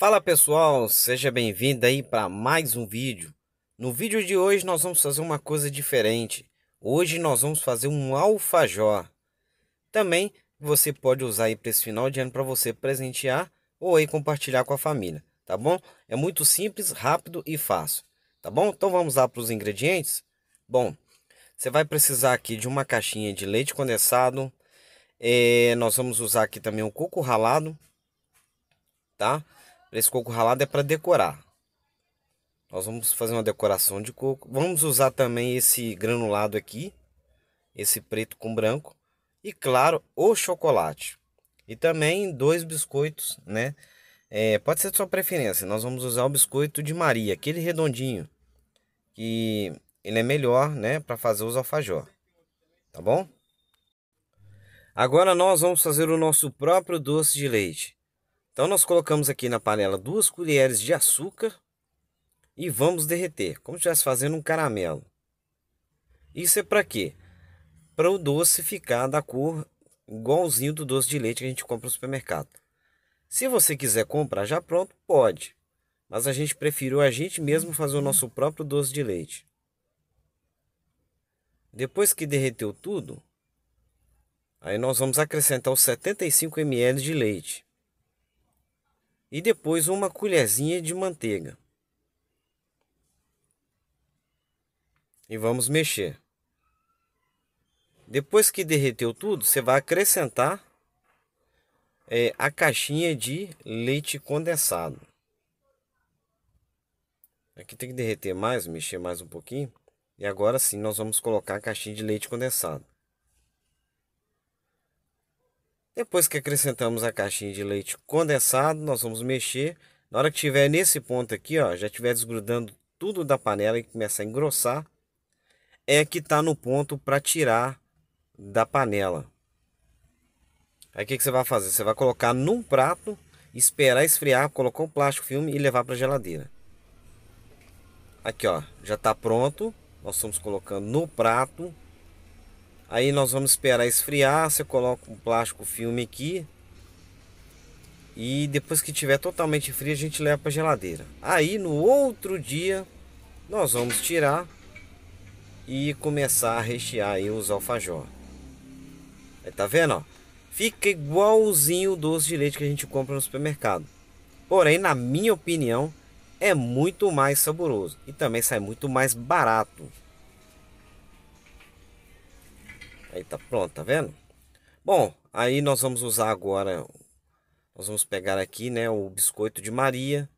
Fala pessoal, seja bem-vindo aí para mais um vídeo. No vídeo de hoje nós vamos fazer uma coisa diferente. Hoje nós vamos fazer um alfajor. Também você pode usar aí para esse final de ano para você presentear ou aí compartilhar com a família, tá bom? É muito simples, rápido e fácil, tá bom? Então vamos lá para os ingredientes? Bom, você vai precisar aqui de uma caixinha de leite condensado. É, nós vamos usar aqui também um coco ralado, Tá? Esse coco ralado é para decorar. Nós vamos fazer uma decoração de coco. Vamos usar também esse granulado aqui, esse preto com branco. E claro, o chocolate. E também dois biscoitos, né? É, pode ser de sua preferência. Nós vamos usar o biscoito de Maria, aquele redondinho. Que ele é melhor, né? Para fazer os alfajor. Tá bom? Agora nós vamos fazer o nosso próprio doce de leite. Então nós colocamos aqui na panela duas colheres de açúcar e vamos derreter, como se estivesse fazendo um caramelo. Isso é para quê? Para o doce ficar da cor igualzinho do doce de leite que a gente compra no supermercado. Se você quiser comprar já pronto, pode. Mas a gente preferiu a gente mesmo fazer o nosso próprio doce de leite. Depois que derreteu tudo, aí nós vamos acrescentar os 75 ml de leite e depois uma colherzinha de manteiga. E vamos mexer. Depois que derreteu tudo, você vai acrescentar é, a caixinha de leite condensado. Aqui tem que derreter mais, mexer mais um pouquinho. E agora sim nós vamos colocar a caixinha de leite condensado. Depois que acrescentamos a caixinha de leite condensado, nós vamos mexer. Na hora que tiver nesse ponto aqui, ó, já estiver desgrudando tudo da panela e começar a engrossar, é que está no ponto para tirar da panela. Aí o que, que você vai fazer? Você vai colocar num prato, esperar esfriar, colocar um plástico filme e levar para a geladeira. Aqui ó, já está pronto. Nós estamos colocando no prato Aí nós vamos esperar esfriar, você coloca um plástico filme aqui. E depois que tiver totalmente frio, a gente leva para geladeira. Aí no outro dia nós vamos tirar e começar a rechear aí os alfajor. Aí, tá vendo, ó? Fica igualzinho o doce de leite que a gente compra no supermercado. Porém, na minha opinião, é muito mais saboroso e também sai muito mais barato. Aí tá pronto, tá vendo? Bom, aí nós vamos usar agora, nós vamos pegar aqui, né, o biscoito de Maria.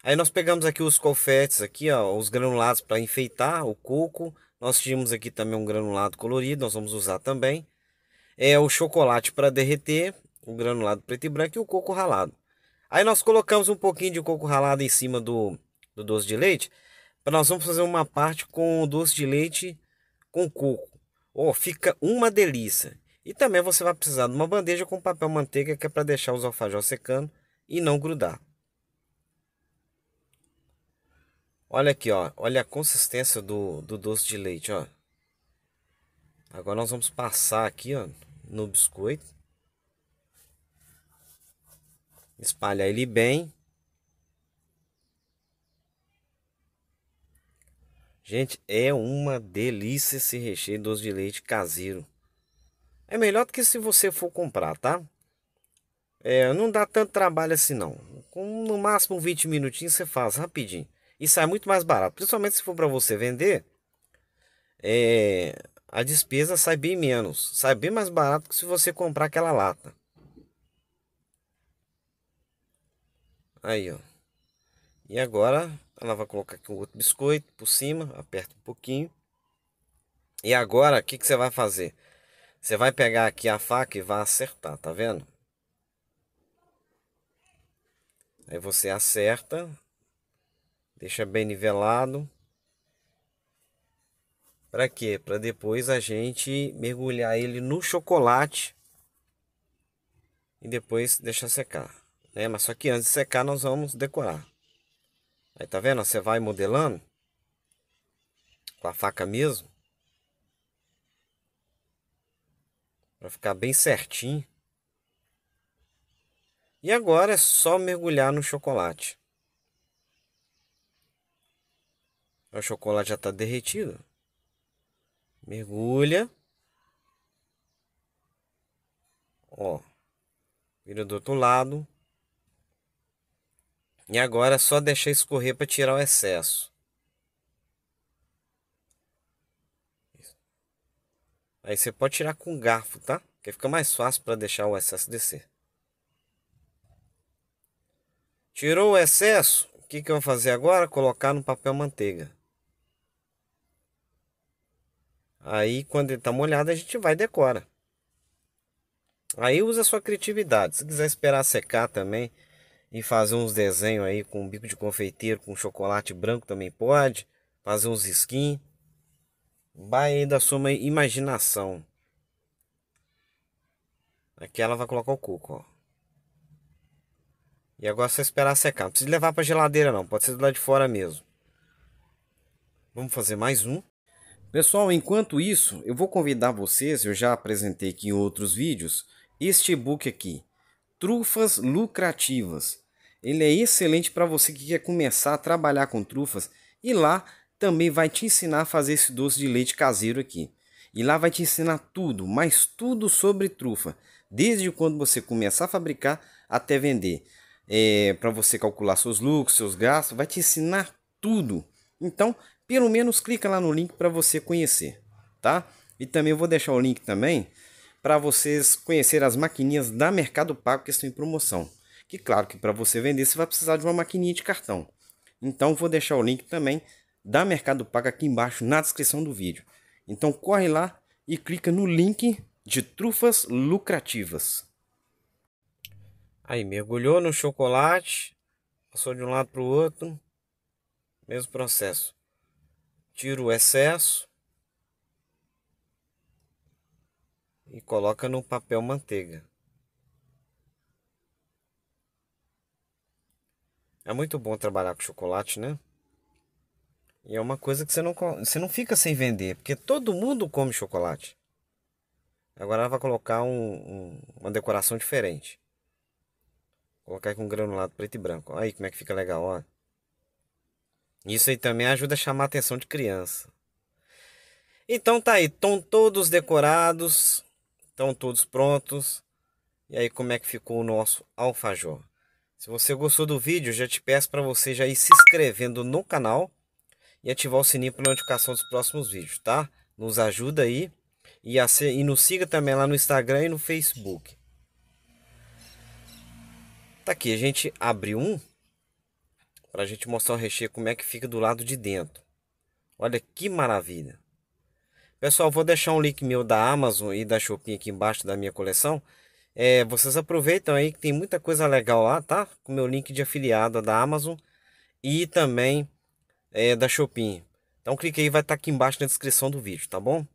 Aí nós pegamos aqui os confetes aqui, ó, os granulados para enfeitar, o coco. Nós tínhamos aqui também um granulado colorido, nós vamos usar também. É o chocolate para derreter, o granulado preto e branco e o coco ralado. Aí nós colocamos um pouquinho de coco ralado em cima do, do doce de leite. Nós vamos fazer uma parte com doce de leite com coco. Oh, fica uma delícia. E também você vai precisar de uma bandeja com papel manteiga que é para deixar os alfajores secando e não grudar. Olha aqui, ó. Olha a consistência do, do doce de leite, ó. Agora nós vamos passar aqui, ó, no biscoito. Espalha ele bem Gente, é uma delícia esse recheio doce de leite caseiro. É melhor do que se você for comprar, tá? É, não dá tanto trabalho assim não. Com no máximo 20 minutinhos você faz rapidinho. E sai muito mais barato. Principalmente se for para você vender, é, a despesa sai bem menos. Sai bem mais barato que se você comprar aquela lata. Aí, ó. E agora ela vai colocar aqui outro biscoito por cima, aperta um pouquinho. E agora, o que, que você vai fazer? Você vai pegar aqui a faca e vai acertar, tá vendo? Aí você acerta, deixa bem nivelado. Para quê? Para depois a gente mergulhar ele no chocolate e depois deixar secar. Né? Mas só que antes de secar nós vamos decorar. Aí tá vendo? Você vai modelando com a faca mesmo. Para ficar bem certinho. E agora é só mergulhar no chocolate. O chocolate já está derretido. Mergulha. Ó. Vira do outro lado. E agora é só deixar escorrer para tirar o excesso. Aí você pode tirar com garfo, tá? Que fica mais fácil para deixar o excesso descer. Tirou o excesso, o que, que eu vou fazer agora? Colocar no papel manteiga. Aí quando ele tá molhado a gente vai e decora. Aí usa a sua criatividade. Se quiser esperar secar também, e fazer uns desenhos aí com bico de confeiteiro, com chocolate branco também pode. Fazer uns skins. Vai aí da sua imaginação. Aqui ela vai colocar o coco, ó. E agora é só esperar secar. Não precisa levar para geladeira não, pode ser do lado de fora mesmo. Vamos fazer mais um. Pessoal, enquanto isso, eu vou convidar vocês, eu já apresentei aqui em outros vídeos, este e-book aqui, Trufas Lucrativas. Ele é excelente para você que quer começar a trabalhar com trufas e lá também vai te ensinar a fazer esse doce de leite caseiro aqui. E lá vai te ensinar tudo, mas tudo sobre trufa, desde quando você começar a fabricar até vender. É, para você calcular seus lucros, seus gastos, vai te ensinar tudo. Então, pelo menos clica lá no link para você conhecer, tá? E também vou deixar o link também para vocês conhecer as maquininhas da Mercado Pago que estão em promoção e claro que para você vender você vai precisar de uma maquininha de cartão. Então vou deixar o link também da Mercado Pago aqui embaixo na descrição do vídeo. Então corre lá e clica no link de trufas lucrativas. Aí mergulhou no chocolate, passou de um lado para o outro, mesmo processo. Tira o excesso e coloca no papel manteiga. É muito bom trabalhar com chocolate, né? E é uma coisa que você não, você não fica sem vender, porque todo mundo come chocolate. Agora ela vai colocar um, um, uma decoração diferente. Vou colocar com granulado preto e branco. Aí como é que fica legal, ó. Isso aí também ajuda a chamar a atenção de criança. Então tá aí, estão todos decorados, estão todos prontos. E aí como é que ficou o nosso alfajor? Se você gostou do vídeo, já te peço para você já ir se inscrevendo no canal e ativar o sininho para notificação dos próximos vídeos, tá? Nos ajuda aí e, a ser, e nos siga também lá no Instagram e no Facebook. Tá aqui, a gente abriu um para a gente mostrar o recheio como é que fica do lado de dentro. Olha que maravilha! Pessoal, vou deixar um link meu da Amazon e da Chopin aqui embaixo da minha coleção é, vocês aproveitam aí que tem muita coisa legal lá, tá? Com meu link de afiliado da Amazon e também é, da Shopping. Então clique aí, vai estar tá aqui embaixo na descrição do vídeo, tá bom?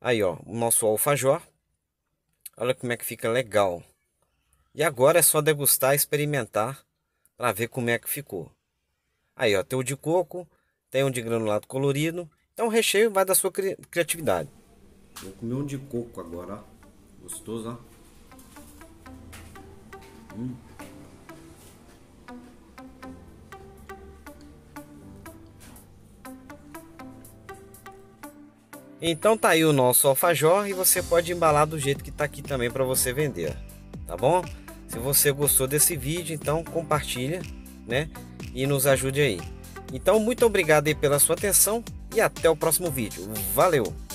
Aí ó, o nosso alfajor. Olha como é que fica legal. E agora é só degustar e experimentar para ver como é que ficou. Aí ó, tem o de coco, tem um de granulado colorido. Então o recheio vai da sua cri criatividade. Vou comer um de coco agora, ó. Gostoso, ó. Hum. Então tá aí o nosso alfajor e você pode embalar do jeito que tá aqui também para você vender, tá bom? Se você gostou desse vídeo, então compartilha, né? E nos ajude aí. Então muito obrigado aí pela sua atenção e até o próximo vídeo. Valeu!